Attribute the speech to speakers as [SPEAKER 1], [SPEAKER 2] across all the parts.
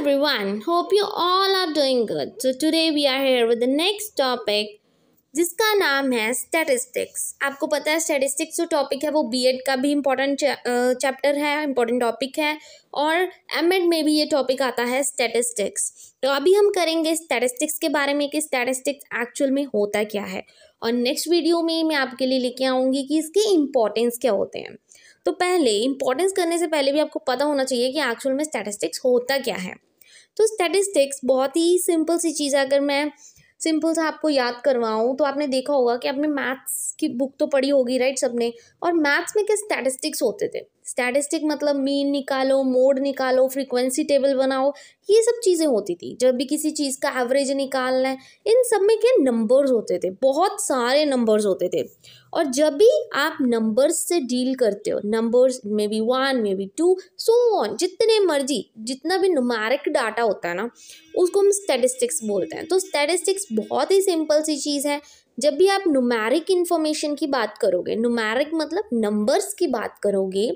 [SPEAKER 1] everyone. Hope you all are doing good. So today we are here with the next topic जिसका नाम है statistics आपको पता है स्टेटिस्टिक्स जो टॉपिक है वो बीएड का भी इम्पोर्टेंट चैप्टर है इम्पोर्टेंट टॉपिक है और एमएड में भी ये टॉपिक आता है स्टेटिस्टिक्स तो अभी हम करेंगे स्टेटिस्टिक्स के बारे में कि स्टेटिस्टिक्स एक्चुअल में होता क्या है और नेक्स्ट वीडियो में मैं आपके लिए लेके आऊँगी कि इसके इम्पोर्टेंस क्या होते हैं तो पहले इम्पोर्टेंस करने से पहले भी आपको पता होना चाहिए कि एक्चुअल में स्टैटिस्टिक्स होता क्या है तो स्टैटिस्टिक्स बहुत ही सिंपल सी चीज़ है अगर मैं सिंपल सा आपको याद करवाऊँ तो आपने देखा होगा कि आपने मैथ्स की बुक तो पढ़ी होगी राइट सबने और मैथ्स में क्या स्टैटिस्टिक्स होते थे स्टैटिस्टिक मतलब मीन निकालो मोड निकालो फ्रीक्वेंसी टेबल बनाओ ये सब चीज़ें होती थी जब भी किसी चीज़ का एवरेज निकालना है इन सब में क्या नंबर्स होते थे बहुत सारे नंबर्स होते थे और जब भी आप नंबर्स से डील करते हो numbers maybe one maybe two so on जितने मर्जी जितना भी नुमारिक डाटा होता है ना उसको हम स्टैटिस्टिक्स बोलते हैं तो स्टैटिस्टिक्स बहुत ही सिंपल सी चीज़ है जब भी आप नुमैरिक इन्फॉर्मेशन की बात करोगे नुमैरिक मतलब नंबर्स की बात करोगे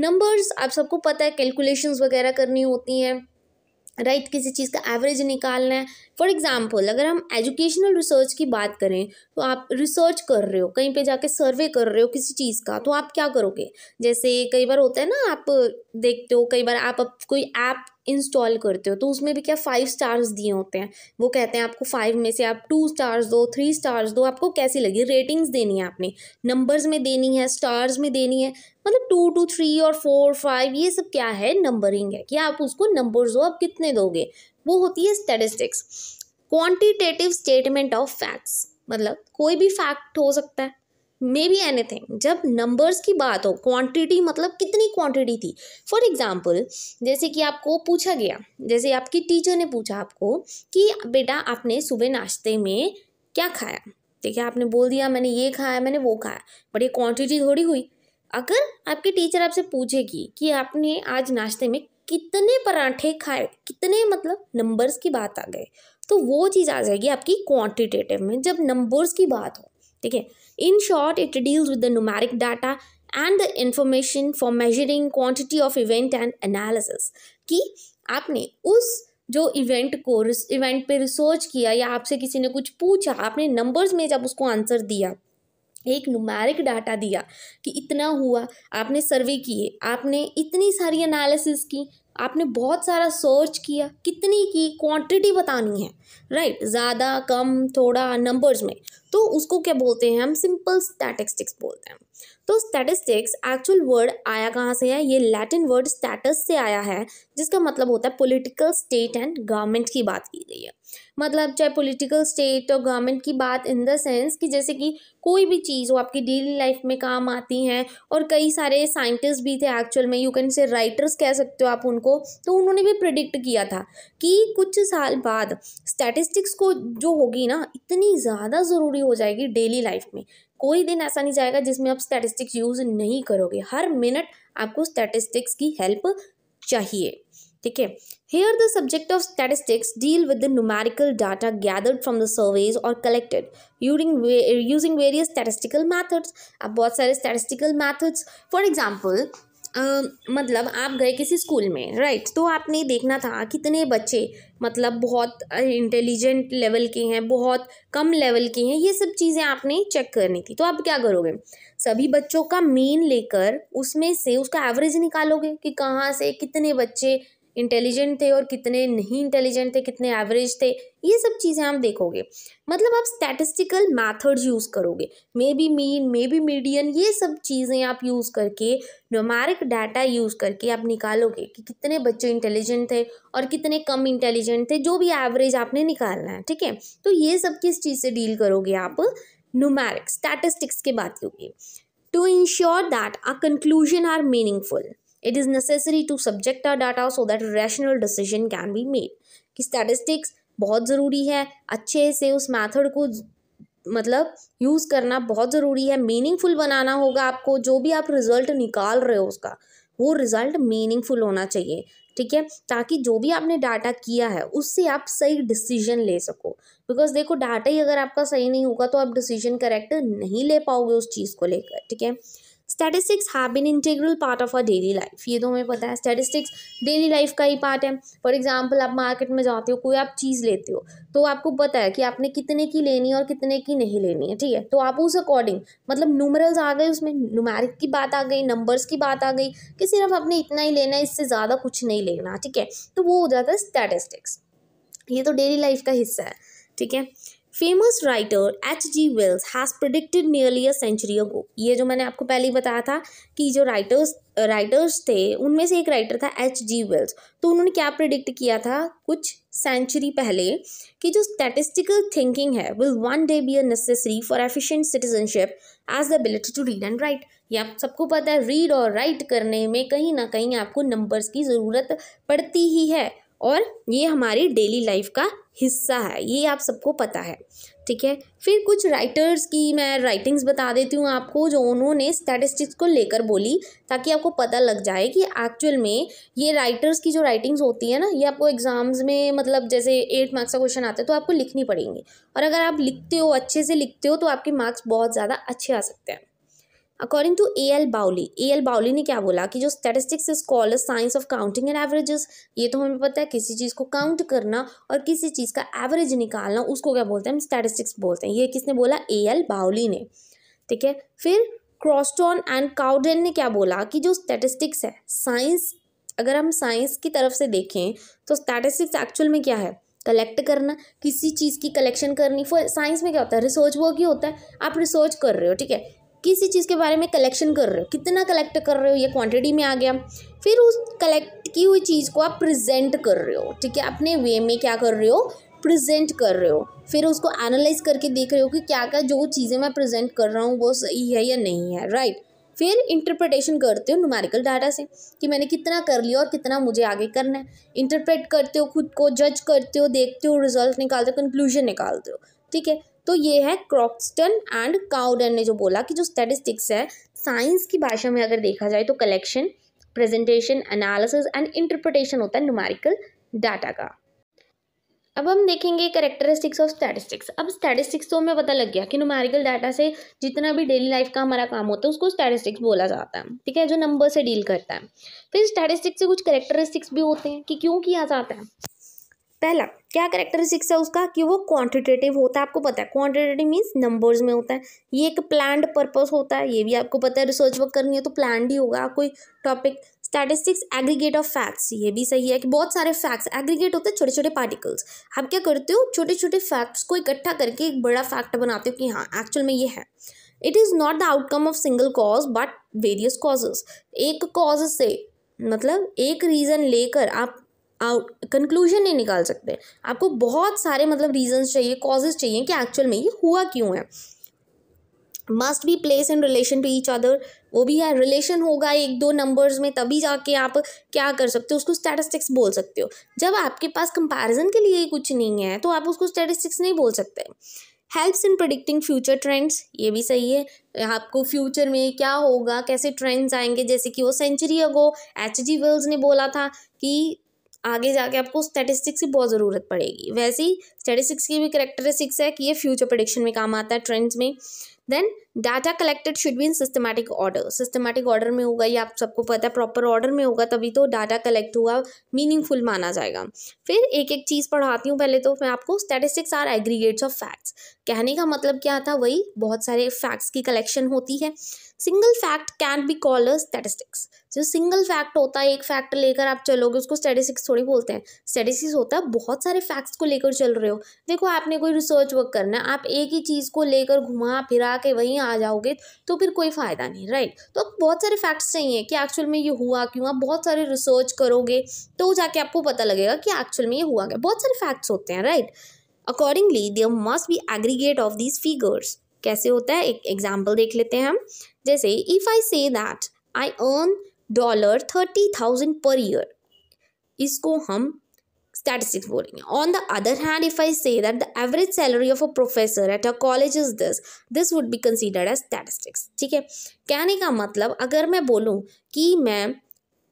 [SPEAKER 1] नंबर्स आप सबको पता है कैलकुलेशंस वगैरह करनी होती हैं राइट right, किसी चीज़ का एवरेज निकालना है फॉर एग्ज़ाम्पल अगर हम एजुकेशनल रिसर्च की बात करें तो आप रिसर्च कर रहे हो कहीं पे जाके सर्वे कर रहे हो किसी चीज़ का तो आप क्या करोगे जैसे कई बार होता है ना आप देखते हो कई बार आप कोई ऐप इंस्टॉल करते हो तो उसमें भी क्या फाइव स्टार्स दिए होते हैं वो कहते हैं आपको फाइव में से आप टू स्टार्स दो थ्री स्टार्स दो आपको कैसी लगी रेटिंग्स देनी है आपने नंबर्स में देनी है स्टार्स में देनी है मतलब टू टू थ्री और फोर फाइव ये सब क्या है नंबरिंग है कि आप उसको नंबर्स दो आप कितने दोगे वो होती है statistics quantitative statement of facts मतलब कोई भी फैक्ट हो सकता है मे बी एनी थिंग जब नंबर्स की बात हो क्वांटिटी मतलब कितनी क्वांटिटी थी फॉर एग्जाम्पल जैसे कि आपको पूछा गया जैसे आपकी टीचर ने पूछा आपको कि बेटा आपने सुबह नाश्ते में क्या खाया ठीक है आपने बोल दिया मैंने ये खाया मैंने वो खाया बट ये क्वांटिटी थोड़ी हुई अगर आपकी टीचर आपसे पूछेगी कि आपने आज नाश्ते में कितने पराठे खाए कितने मतलब नंबर्स की बात आ गए तो वो चीज़ आ जाएगी आपकी क्वांटिटेटिव में जब नंबर्स की बात हो ठीक है in short it deals with the numeric data and the information for measuring quantity of event and analysis कि आपने उस जो इवेंट को इवेंट पे रिसर्च किया या आपसे किसी ने कुछ पूछा आपने नंबर्स में जब उसको आंसर दिया एक नुमेरिक डाटा दिया कि इतना हुआ आपने सर्वे किए आपने इतनी सारी एनालिसिस की आपने बहुत सारा सर्च किया कितनी की क्वांटिटी बतानी है राइट ज़्यादा कम थोड़ा नंबर्स में तो उसको क्या बोलते हैं हम सिंपल स्टैटिस्टिक्स बोलते हैं तो स्टैटिस्टिक्स एक्चुअल वर्ड आया कहाँ से है ये लैटिन वर्ड स्टैटस से आया है जिसका मतलब होता है पॉलिटिकल स्टेट एंड गवर्नमेंट की बात की गई है मतलब चाहे पॉलिटिकल स्टेट और गवर्नमेंट की बात इन द सेंस कि जैसे कि कोई भी चीज़ वो आपकी डेली लाइफ में काम आती हैं और कई सारे साइंटिस्ट भी थे एक्चुअल में यू कैन से राइटर्स कह सकते हो आप उनको तो उन्होंने भी प्रिडिक्ट किया था कि कुछ साल बाद स्टैटिस्टिक्स को जो होगी ना इतनी ज़्यादा ज़रूरी हो जाएगी डेली लाइफ में कोई दिन ऐसा नहीं जाएगा जिसमें आप स्टैटिस्टिक्स यूज़ नहीं करोगे हर मिनट आपको स्टैटिस्टिक्स की हेल्प चाहिए ठीक है here the subject of statistics deal with the numerical data gathered from the surveys और collected during using various statistical methods आप बहुत सारे स्टैटिस्टिकल मैथड्स फॉर एग्जाम्पल मतलब आप गए किसी स्कूल में राइट तो आपने देखना था कितने बच्चे मतलब बहुत इंटेलिजेंट लेवल के हैं बहुत कम लेवल के हैं ये सब चीज़ें आपने चेक करनी थी तो आप क्या करोगे सभी बच्चों का मेन लेकर उसमें से उसका एवरेज निकालोगे कि कहाँ से कितने बच्चे इंटेलिजेंट थे और कितने नहीं इंटेलिजेंट थे कितने एवरेज थे ये सब चीज़ें आप देखोगे मतलब आप स्टैटिस्टिकल मैथड्स यूज़ करोगे maybe mean maybe median ये सब चीज़ें आप यूज़ करके नोमारिक डाटा यूज़ करके आप निकालोगे कि कितने बच्चे इंटेलिजेंट थे और कितने कम इंटेलिजेंट थे जो भी एवरेज आपने निकालना है ठीक है तो ये सब किस चीज़ से डील करोगे आप नुमैरिक स्टैटिस्टिक्स के बात होगी to ensure that our conclusion are meaningful it is necessary to subject our data so that rational decision can be made कि स्टैटिस्टिक्स बहुत ज़रूरी है अच्छे से उस मैथड को मतलब यूज़ करना बहुत ज़रूरी है मीनिंगफुल बनाना होगा आपको जो भी आप रिज़ल्ट निकाल रहे हो उसका वो रिज़ल्ट मीनिंगफुल होना चाहिए ठीक है ताकि जो भी आपने डाटा किया है उससे आप सही डिसीजन ले सको बिकॉज देखो डाटा ही अगर आपका सही नहीं होगा तो आप डिसीजन करेक्ट नहीं ले पाओगे उस चीज़ को लेकर ठीक है statistics have been integral part of our daily life ये तो हमें पता है स्टैटिस्टिक्स डेली लाइफ का ही पार्ट है फॉर एग्जाम्पल आप मार्केट में जाते हो कोई आप चीज़ लेते हो तो आपको पता है कि आपने कितने की लेनी है और कितने की नहीं लेनी है ठीक है तो आप उस अकॉर्डिंग मतलब नूमरल्स आ गए उसमें नुमैरिक की बात आ गई नंबर्स की बात आ गई कि सिर्फ आपने इतना ही लेना है इससे ज़्यादा कुछ नहीं लेना ठीक है तो वो हो जाता है स्टैटिस्टिक्स ये तो डेली लाइफ का हिस्सा है ठीक है famous writer H G Wells has predicted nearly a century ago ये जो मैंने आपको पहले ही बताया था कि जो राइटर्स राइटर्स थे उनमें से एक राइटर था एच जी वेल्स तो उन्होंने क्या प्रिडिक्ट किया था कुछ सेंचुरी पहले कि जो स्टेटिस्टिकल थिंकिंग है will one day be a necessary for efficient citizenship as the ability to read and write ये आप सबको पता है रीड और राइट करने में कहीं ना कहीं आपको नंबर्स की ज़रूरत पड़ती ही है और ये हमारी डेली लाइफ का हिस्सा है ये आप सबको पता है ठीक है फिर कुछ राइटर्स की मैं राइटिंग्स बता देती हूँ आपको जो उन्होंने स्टैटिस्टिक्स को लेकर बोली ताकि आपको पता लग जाए कि एक्चुअल में ये राइटर्स की जो राइटिंग्स होती है ना ये आपको एग्ज़ाम्स में मतलब जैसे एट मार्क्स का क्वेश्चन आता है तो आपको लिखनी पड़ेंगी और अगर आप लिखते हो अच्छे से लिखते हो तो आपके मार्क्स बहुत ज़्यादा अच्छे आ सकते हैं अकॉर्डिंग टू ए एल बाउली ए एल बाउली ने क्या बोला कि जो statistics is called science of counting and averages ये तो हमें पता है किसी चीज़ को काउंट करना और किसी चीज़ का एवरेज निकालना उसको क्या बोलते हैं हम स्टैटिस्टिक्स बोलते हैं ये किसने बोला ए एल बाउली ने ठीक है फिर क्रॉस्टॉन एंड काउडन ने क्या बोला कि जो स्टैटिस्टिक्स है साइंस अगर हम साइंस की तरफ से देखें तो स्टैटिस्टिक्स एक्चुअल में क्या है कलेक्ट करना किसी चीज़ की कलेक्शन करनी फॉर साइंस में क्या होता है रिसर्च वर्क ही होता है आप रिसर्च कर रहे हो ठीक है किसी चीज़ के बारे में कलेक्शन कर रहे हो कितना कलेक्ट कर रहे हो ये क्वांटिटी में आ गया फिर उस कलेक्ट की हुई चीज़ को आप प्रेजेंट कर रहे हो ठीक है अपने वे में क्या कर रहे हो प्रेजेंट कर रहे हो फिर उसको एनालाइज करके देख रहे हो कि क्या क्या जो चीज़ें मैं प्रेजेंट कर रहा हूँ वो सही है या नहीं है राइट right? फिर इंटरप्रटेशन करते हो नुमेरिकल डाटा से कि मैंने कितना कर लिया और कितना मुझे आगे करना है इंटरप्रेट करते हो खुद को जज करते हो देखते हो रिजल्ट निकालते हो कंक्लूजन निकालते हो ठीक है तो ये है क्रॉक्सटन एंड काउडन ने जो बोला कि जो स्टेटिस्टिक्स है साइंस की भाषा में अगर देखा जाए तो collection presentation analysis and interpretation होता है न्यूमेरिकल डाटा का अब हम देखेंगे करेक्टरिस्टिक्स ऑफ स्टैटिस्टिक्स अब स्टैटिस्टिक्स तो हमें पता लग गया कि नुमेरिकल डाटा से जितना भी डेली लाइफ का हमारा काम होता है उसको स्टैटिस्टिक्स बोला जाता है ठीक है जो नंबर से डील करता है फिर तो स्टैटिस्टिक्स से कुछ करेक्टरिस्टिक्स भी होते हैं कि क्यों किया जाता है पहला क्या करेक्टरिस्टिक्स है उसका कि वो क्वांटिटेटिव होता है आपको पता है क्वांटिटेटिव मीन्स नंबर्स में होता है ये एक प्लान्ड पर्पस होता है ये भी आपको पता है रिसर्च वर्क करनी है तो प्लान ही होगा कोई topic statistics aggregate of facts ये भी सही है कि बहुत सारे फैक्ट्स एग्रीगेट होते हैं छोटे छोटे पार्टिकल्स आप क्या करते हो छोटे छोटे फैक्ट्स को इकट्ठा करके एक बड़ा फैक्ट बनाते हो कि हाँ एक्चुअल में ये है it is not the outcome of single cause but various causes एक कॉज से मतलब एक रीज़न लेकर आप आउट कंक्लूजन नहीं निकाल सकते आपको बहुत सारे मतलब रीजंस चाहिए कॉजेज चाहिए कि एक्चुअल में ये हुआ क्यों है must be place in relation to each other वो भी है रिलेशन होगा एक दो नंबर्स में तभी जाके आप क्या कर सकते हो उसको स्टैटिस्टिक्स बोल सकते हो जब आपके पास कंपैरिजन के लिए कुछ नहीं है तो आप उसको स्टैटिस्टिक्स नहीं बोल सकते helps in predicting future trends ये भी सही है आपको फ्यूचर में क्या होगा कैसे ट्रेंड्स आएंगे जैसे कि वो century ago H G Wells ने बोला था कि आगे जाके आपको स्टैटिस्टिक्स की बहुत ज़रूरत पड़ेगी वैसे ही स्टैटिस्टिक्स की भी करेक्टरिस्टिक्स है कि ये फ्यूचर प्रोडिक्शन में काम आता है ट्रेंड्स में then data collected should be in systematic order systematic order में होगा ये आप सबको पता है प्रॉपर ऑर्डर में होगा तभी तो डाटा कलेक्ट हुआ मीनिंगफुल माना जाएगा फिर एक एक चीज़ पढ़ाती हूँ पहले तो मैं आपको statistics are aggregates of facts कहने का मतलब क्या था वही बहुत सारे फैक्ट्स की कलेक्शन होती है single fact can be call a जो सिंगल फैक्ट होता है एक फैक्ट लेकर आप चलोगे उसको स्टेटिस्टिक्स थोड़ी बोलते हैं स्टेटिस्टिक्स होता है बहुत सारे फैक्ट्स को लेकर चल रहे हो देखो आपने कोई रिसर्च वर्क करना है आप एक ही चीज़ को लेकर घुमा फिरा के वहीं आ जाओगे तो फिर कोई फ़ायदा नहीं राइट तो बहुत सारे फैक्ट्स चाहिए कि एक्चुअल में ये हुआ क्यों आप बहुत सारे रिसर्च करोगे तो जाके आपको पता लगेगा कि एक्चुअल में ये हुआ क्या बहुत सारे फैक्ट्स होते हैं right accordingly they must be aggregate of these figures कैसे होता है एक एग्जाम्पल देख लेते हैं हम जैसे if I say that I earn dollar thirty thousand per year इसको हम statistics boring on the other hand if i say that the average salary of a professor at a college is this this would be considered as statistics ठीक है कहने का मतलब अगर मैं बोलूँ कि मैं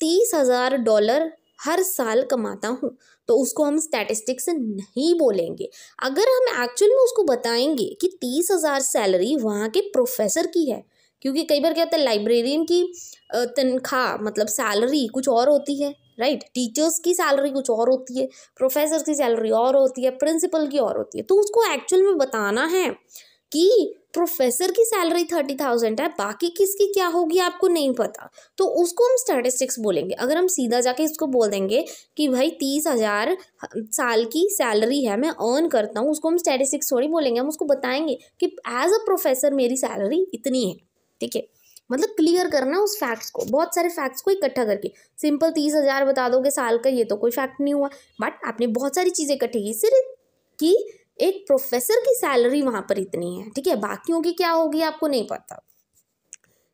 [SPEAKER 1] तीस हज़ार डॉलर हर साल कमाता हूँ तो उसको हम स्टैटिस्टिक्स नहीं बोलेंगे अगर हम एक्चुअल में उसको बताएंगे कि तीस हज़ार सैलरी वहाँ के प्रोफेसर की है क्योंकि कई बार क्या होता है लाइब्रेरियन की तनख्वाह मतलब सैलरी कुछ और होती है राइट टीचर्स की सैलरी कुछ और होती है प्रोफेसर की सैलरी और होती है प्रिंसिपल की और होती है तो उसको एक्चुअल में बताना है कि प्रोफेसर की सैलरी थर्टी थाउजेंड है बाकी किसकी क्या होगी आपको नहीं पता तो उसको हम स्टैटिस्टिक्स बोलेंगे अगर हम सीधा जाके इसको बोल देंगे कि भाई तीस हज़ार साल की सैलरी है मैं अर्न करता हूँ उसको हम स्टैटिस्टिक्स थोड़ी बोलेंगे हम उसको बताएंगे कि एज अ प्रोफेसर मेरी सैलरी इतनी है ठीक है मतलब क्लियर करना उस फैक्ट्स को बहुत सारे फैक्ट्स को इकट्ठा करके सिंपल तीस हज़ार बता दोगे साल का ये तो कोई फैक्ट नहीं हुआ बट आपने बहुत सारी चीज़ें इकट्ठी की सिर्फ कि एक प्रोफेसर की सैलरी वहाँ पर इतनी है ठीक है बाकियों की क्या होगी आपको नहीं पता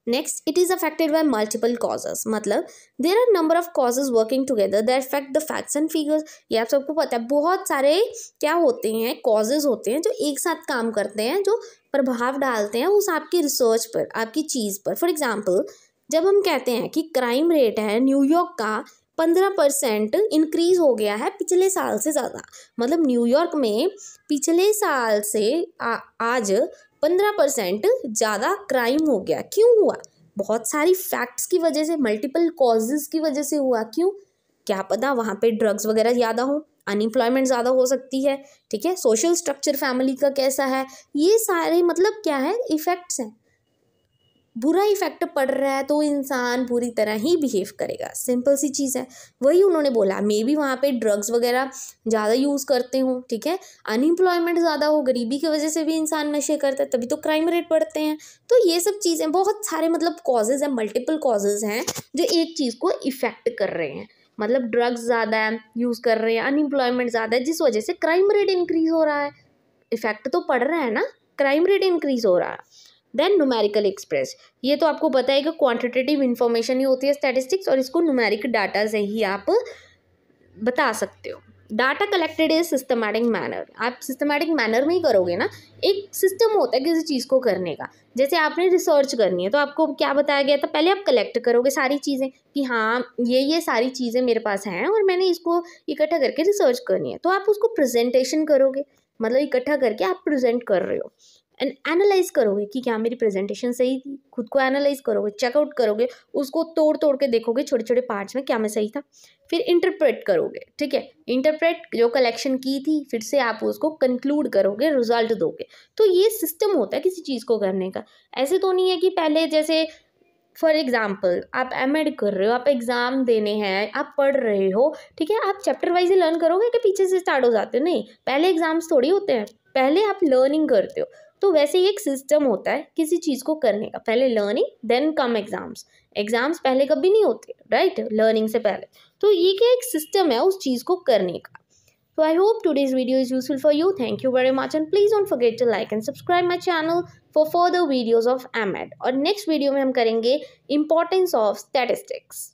[SPEAKER 1] next it is affected by multiple causes मतलब there are number of causes working together that affect the facts and figures ये आप सबको पता है बहुत सारे क्या होते हैं कॉजेज होते हैं जो एक साथ काम करते हैं जो प्रभाव डालते हैं उस आपकी रिसर्च पर आपकी चीज़ पर फॉर एग्ज़ाम्पल जब हम कहते हैं कि क्राइम रेट है न्यूयॉर्क का पंद्रह परसेंट इनक्रीज़ हो गया है पिछले साल से ज़्यादा मतलब न्यूयॉर्क में पिछले साल से आ, आज पंद्रह परसेंट ज़्यादा क्राइम हो गया क्यों हुआ बहुत सारी फैक्ट्स की वजह से मल्टीपल कॉजेज़ की वजह से हुआ क्यों क्या पता वहाँ पे ड्रग्स वगैरह ज़्यादा हों अनएम्प्लॉयमेंट ज़्यादा हो सकती है ठीक है सोशल स्ट्रक्चर फैमिली का कैसा है ये सारे मतलब क्या है इफ़ेक्ट्स हैं बुरा इफेक्ट पड़ रहा है तो इंसान बुरी तरह ही बिहेव करेगा सिंपल सी चीज़ है वही उन्होंने बोला मे बी वहाँ पे ड्रग्स वगैरह ज़्यादा यूज़ करते हों ठीक है अनएम्प्लॉयमेंट ज़्यादा हो गरीबी की वजह से भी इंसान नशे करता है तभी तो क्राइम रेट बढ़ते हैं तो ये सब चीज़ें बहुत सारे मतलब कॉजेज़ हैं मल्टीपल कॉजेज़ हैं जो एक चीज़ को इफ़ेक्ट कर रहे हैं मतलब ड्रग्स ज़्यादा है यूज़ कर रहे हैं अनएम्प्लॉयमेंट ज़्यादा है जिस वजह से क्राइम रेट इंक्रीज़ हो रहा है इफेक्ट तो पड़ रहा है ना क्राइम रेट इंक्रीज़ हो रहा है देन नुमेरिकल एक्सप्रेस ये तो आपको पता है कि क्वान्टिटेटिव इन्फॉर्मेशन ही होती है स्टैटिस्टिक्स और इसको नुमेरिक डाटा से ही आप बता सकते हो data collected is systematic manner आप सिस्टमैटिक मैनर में ही करोगे ना एक सिस्टम होता है किसी चीज़ को करने का जैसे आपने रिसर्च करनी है तो आपको क्या बताया गया था पहले आप कलेक्ट करोगे सारी चीज़ें कि हाँ ये ये सारी चीज़ें मेरे पास हैं और मैंने इसको इकट्ठा करके रिसर्च करनी है तो आप उसको प्रेजेंटेशन करोगे मतलब इकट्ठा करके आप प्रेजेंट कर रहे हो एंड एनालाइज करोगे कि क्या मेरी प्रेजेंटेशन सही थी खुद को एनालाइज करोगे चेकआउट करोगे उसको तोड़ तोड़ के देखोगे छोटे छोटे पार्ट्स में क्या मैं सही था फिर इंटरप्रेट करोगे ठीक है इंटरप्रेट जो कलेक्शन की थी फिर से आप उसको कंक्लूड करोगे रिजल्ट दोगे तो ये सिस्टम होता है किसी चीज़ को करने का ऐसे तो नहीं है कि पहले जैसे फॉर एग्ज़ाम्पल आप एम एड कर रहे हो आप एग्ज़ाम देने हैं आप पढ़ रहे हो ठीक है आप चैप्टर वाइज लर्न करोगे कि पीछे से स्टार्ट हो जाते हो नहीं पहले एग्ज़ाम्स थोड़ी होते हैं पहले आप लर्निंग करते हो तो वैसे ही एक सिस्टम होता है किसी चीज़ को करने का पहले learning then come exams exams पहले कभी नहीं होते राइट लर्निंग से पहले तो ये क्या एक सिस्टम है उस चीज़ को करने का तो I hope today's video is useful for you thank you very much and please don't forget to like and subscribe my channel for further videos of M और नेक्स्ट वीडियो में हम करेंगे इंपॉर्टेंस ऑफ स्टेटिस्टिक्स